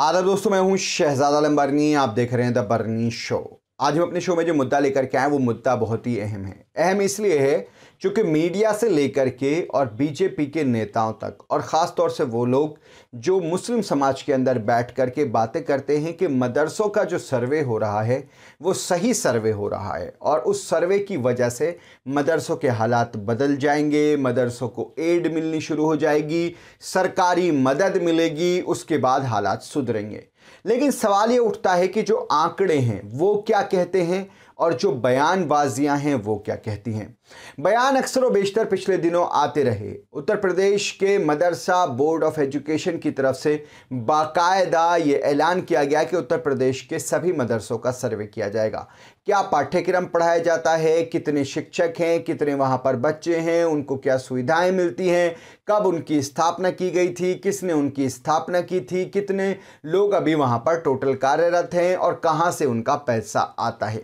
आदर दोस्तों मैं हूं शहजादा लम्बारनी आप देख रहे हैं द बर्नी शो आज हम अपने शो में जो मुद्दा लेकर के आए वो मुद्दा बहुत ही अहम है अहम इसलिए है क्योंकि मीडिया से लेकर के और बीजेपी के नेताओं तक और ख़ास तौर से वो लोग जो मुस्लिम समाज के अंदर बैठ कर के बातें करते हैं कि मदरसों का जो सर्वे हो रहा है वो सही सर्वे हो रहा है और उस सर्वे की वजह से मदरसों के हालात बदल जाएंगे मदरसों को एड मिलनी शुरू हो जाएगी सरकारी मदद मिलेगी उसके बाद हालात सुधरेंगे लेकिन सवाल ये उठता है कि जो आंकड़े हैं वो क्या कहते हैं और जो बयानबाजियां हैं वो क्या कहती हैं बयान अक्सर बेशतर पिछले दिनों आते रहे उत्तर प्रदेश के मदरसा बोर्ड ऑफ एजुकेशन की तरफ से बाकायदा ये ऐलान किया गया कि उत्तर प्रदेश के सभी मदरसों का सर्वे किया जाएगा क्या पाठ्यक्रम पढ़ाया जाता है कितने शिक्षक हैं कितने वहाँ पर बच्चे हैं उनको क्या सुविधाएं मिलती हैं कब उनकी स्थापना की गई थी किसने उनकी स्थापना की थी कितने लोग अभी वहाँ पर टोटल कार्यरत हैं और कहाँ से उनका पैसा आता है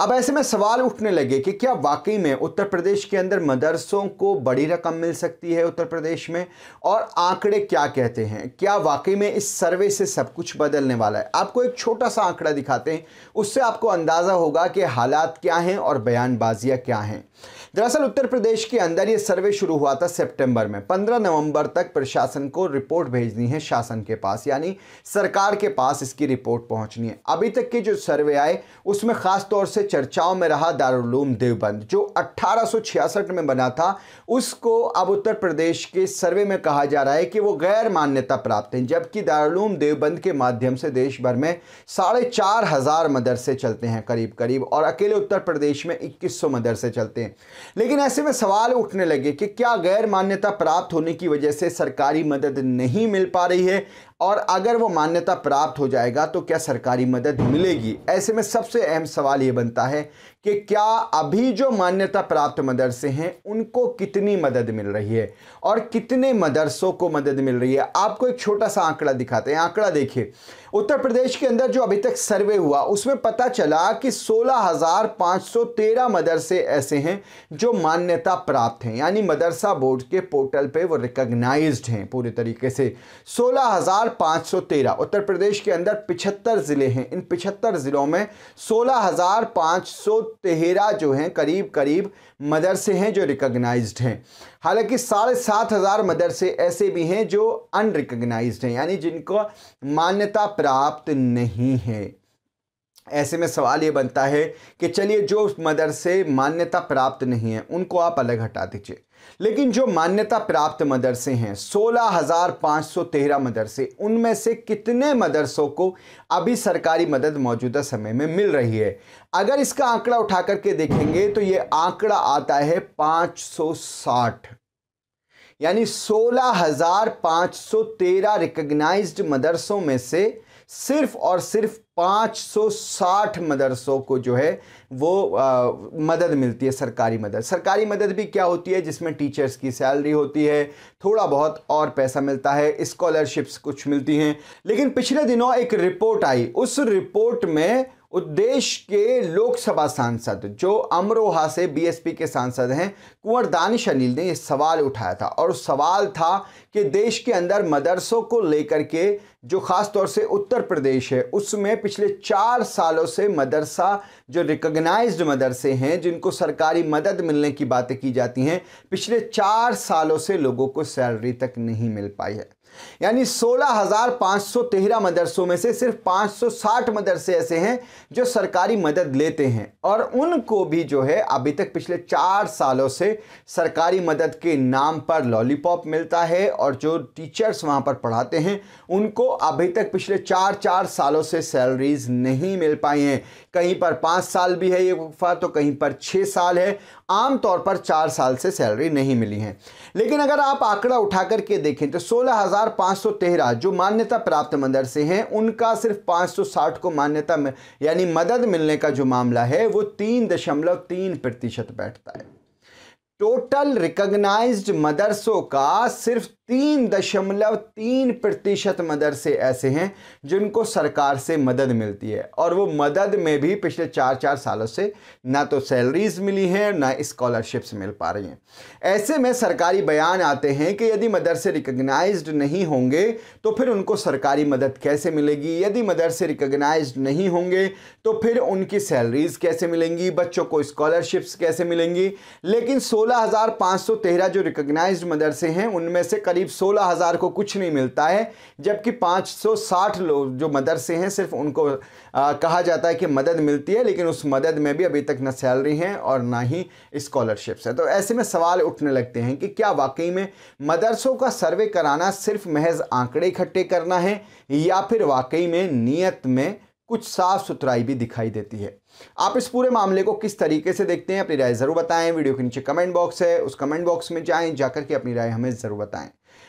अब ऐसे में सवाल उठने लगे कि क्या वाकई में उत्तर प्रदेश के अंदर मदरसों को बड़ी रकम मिल सकती है उत्तर प्रदेश में और आंकड़े क्या कहते हैं क्या वाकई में इस सर्वे से सब कुछ बदलने वाला है आपको एक छोटा सा आंकड़ा दिखाते हैं उससे आपको अंदाज़ा होगा कि हालात क्या हैं और बयानबाजियाँ क्या हैं दरअसल उत्तर प्रदेश के अंदर ये सर्वे शुरू हुआ था सेप्टेम्बर में पंद्रह नवंबर तक प्रशासन को रिपोर्ट भेजनी है शासन के पास यानी सरकार के पास इसकी रिपोर्ट पहुंचनी है अभी तक के जो सर्वे आए उसमें ख़ास तौर से चर्चाओं में रहा दारुलूम देवबंद जो 1866 में बना था उसको अब उत्तर प्रदेश के सर्वे में कहा जा रहा है कि वो गैर मान्यता प्राप्त हैं जबकि दारालूम देवबंद के माध्यम से देश भर में साढ़े चार हज़ार मदरसे चलते हैं करीब करीब और अकेले उत्तर प्रदेश में इक्कीस सौ मदरसे चलते हैं लेकिन ऐसे में सवाल उठने लगे कि क्या गैर मान्यता प्राप्त होने की वजह से सरकारी मदद नहीं मिल पा रही है और अगर वो मान्यता प्राप्त हो जाएगा तो क्या सरकारी मदद मिलेगी ऐसे में सबसे अहम सवाल ये बनता है कि क्या अभी जो मान्यता प्राप्त मदरसे हैं उनको कितनी मदद मिल रही है और कितने मदरसों को मदद मिल रही है आपको एक छोटा सा आंकड़ा दिखाते हैं आंकड़ा देखिए उत्तर प्रदेश के अंदर जो अभी तक सर्वे हुआ उसमें पता चला कि 16,513 मदरसे ऐसे हैं जो मान्यता प्राप्त हैं यानी मदरसा बोर्ड के पोर्टल पे वो रिकग्नाइज्ड हैं पूरे तरीके से सोलह 513 उत्तर प्रदेश के अंदर पिछहत्तर ज़िले हैं इन पिछहत्तर ज़िलों में 16,513 जो हैं करीब करीब मदरसे हैं जो रिकग्नाइज्ड हैं हालांकि साढ़े सात हज़ार मदरसे ऐसे भी हैं जो अनरिकग्नाइज्ड हैं यानी जिनको मान्यता प्राप्त नहीं है ऐसे में सवाल ये बनता है कि चलिए जो मदरसे मान्यता प्राप्त नहीं है उनको आप अलग हटा दीजिए लेकिन जो मान्यता प्राप्त मदरसे हैं 16,513 मदरसे उनमें से कितने मदरसों को अभी सरकारी मदद मौजूदा समय में मिल रही है अगर इसका आंकड़ा उठा करके देखेंगे तो ये आंकड़ा आता है 560 यानी 16,513 रिकग्नाइज मदरसों में से सिर्फ और सिर्फ 560 मदरसों को जो है वो आ, मदद मिलती है सरकारी मदद सरकारी मदद भी क्या होती है जिसमें टीचर्स की सैलरी होती है थोड़ा बहुत और पैसा मिलता है स्कॉलरशिप्स कुछ मिलती हैं लेकिन पिछले दिनों एक रिपोर्ट आई उस रिपोर्ट में उद्देश्य के लोकसभा सांसद जो अमरोहा से बीएसपी के सांसद हैं कुंवर दानिश अनिल ने ये सवाल उठाया था और सवाल था कि देश के अंदर मदरसों को लेकर के जो ख़ास तौर से उत्तर प्रदेश है उसमें पिछले चार सालों से मदरसा जो रिकग्नाइज्ड मदरसे हैं जिनको सरकारी मदद मिलने की बातें की जाती हैं पिछले चार सालों से लोगों को सैलरी तक नहीं मिल पाई है यानी 16,513 मदरसों में से सिर्फ 560 मदरसे ऐसे हैं जो सरकारी मदद लेते हैं और उनको भी जो है अभी तक पिछले चार सालों से सरकारी मदद के नाम पर लॉलीपॉप मिलता है और जो टीचर्स वहां पर पढ़ाते हैं उनको अभी तक पिछले चार चार सालों से सैलरीज नहीं मिल पाई हैं कहीं पर पाँच साल भी है ये गुफा तो कहीं पर छः साल है आम तौर पर चार साल से सैलरी नहीं मिली है लेकिन अगर आप आंकड़ा उठा करके देखें तो सोलह 1513 जो मान्यता प्राप्त मदरसे हैं उनका सिर्फ 560 को मान्यता यानी मदद मिलने का जो मामला है वो तीन दशमलव तीन प्रतिशत बैठता है टोटल रिकग्नाइज्ड मदरसों का सिर्फ तीन दशमलव तीन प्रतिशत मदरसे ऐसे हैं जिनको सरकार से मदद मिलती है और वो मदद में भी पिछले चार चार सालों से ना तो सैलरीज मिली हैं ना इस्कॉलरशिप्स मिल पा रही हैं ऐसे में सरकारी बयान आते हैं कि यदि मदरसे रिकग्नाइज नहीं होंगे तो फिर उनको सरकारी मदद कैसे मिलेगी यदि मदरसे रिकग्नाइज नहीं होंगे तो फिर उनकी सैलरीज कैसे मिलेंगी बच्चों को स्कॉलरशिप्स कैसे मिलेंगी लेकिन सोलह जो रिकग्नाइज मदरसे हैं उनमें से करीब सोलह हज़ार को कुछ नहीं मिलता है जबकि 560 लोग जो मदरसे हैं सिर्फ उनको आ, कहा जाता है कि मदद मिलती है लेकिन उस मदद में भी अभी तक ना सैलरी हैं और ना ही स्कॉलरशिप्स हैं तो ऐसे में सवाल उठने लगते हैं कि क्या वाकई में मदरसों का सर्वे कराना सिर्फ महज आंकड़े इकट्ठे करना है या फिर वाकई में नीयत में कुछ साफ सुथराई भी दिखाई देती है आप इस पूरे मामले को किस तरीके से देखते हैं अपनी राय ज़रूर बताएं वीडियो के नीचे कमेंट बॉक्स है उस कमेंट बॉक्स में जाएं जाकर के अपनी राय हमें ज़रूर बताएं